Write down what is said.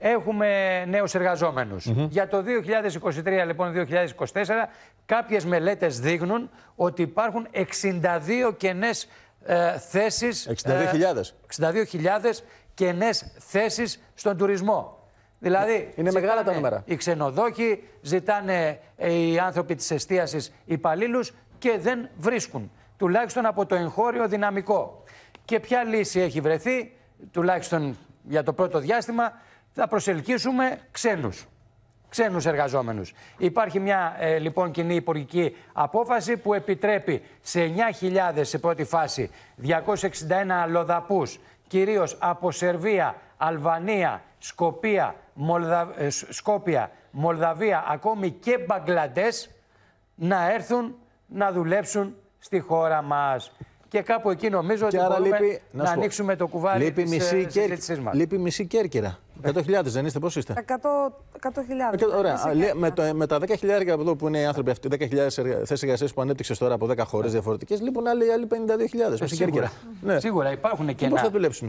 έχουμε νέους εργαζόμενους. Για το 2023 λοιπόν 2024 κάποιες μελέτες δείχνουν ότι υπάρχουν 62 κενές ε, θέσεις... 62.000. Ε, 62.000 κενές θέσεις στον τουρισμό. Δηλαδή, ε, είναι μεγάλα τα νούμερα. Οι ξενοδόχοι ζητάνε ε, οι άνθρωποι της εστίασης υπαλλήλους και δεν βρίσκουν. Τουλάχιστον από το εγχώριο δυναμικό. Και ποια λύση έχει βρεθεί, τουλάχιστον για το πρώτο διάστημα, θα προσελκύσουμε ξένους. Ξένους εργαζόμενους. Υπάρχει μια ε, λοιπόν κοινή υπουργική απόφαση που επιτρέπει σε 9.000 σε πρώτη φάση 261 αλλοδαπού. κυρίως από Σερβία, Αλβανία, Σκοπία, ε, Μολδαβία, ακόμη και Μπαγκλαντές να έρθουν να δουλέψουν στη χώρα μας. Και κάπου εκεί νομίζω ότι μπορούμε να, ανοίξουμε το κουβάρι λείπει της ε, μισή, Λείπει μισή Κέρκυρα. 100.000 δεν είστε, πώς είστε. 100.000. Ε, ωραία. Με, το, με τα 10.000 από που είναι οι άνθρωποι αυτοί, 10.000 θέσεις εργασίας που ανέπτυξες τώρα από 10 χώρες διαφορετικές, λείπουν άλλοι, άλλοι 52.000. Ε, σίγουρα. Ναι. σίγουρα υπάρχουν κενά. Πώς θα δουλέψουν.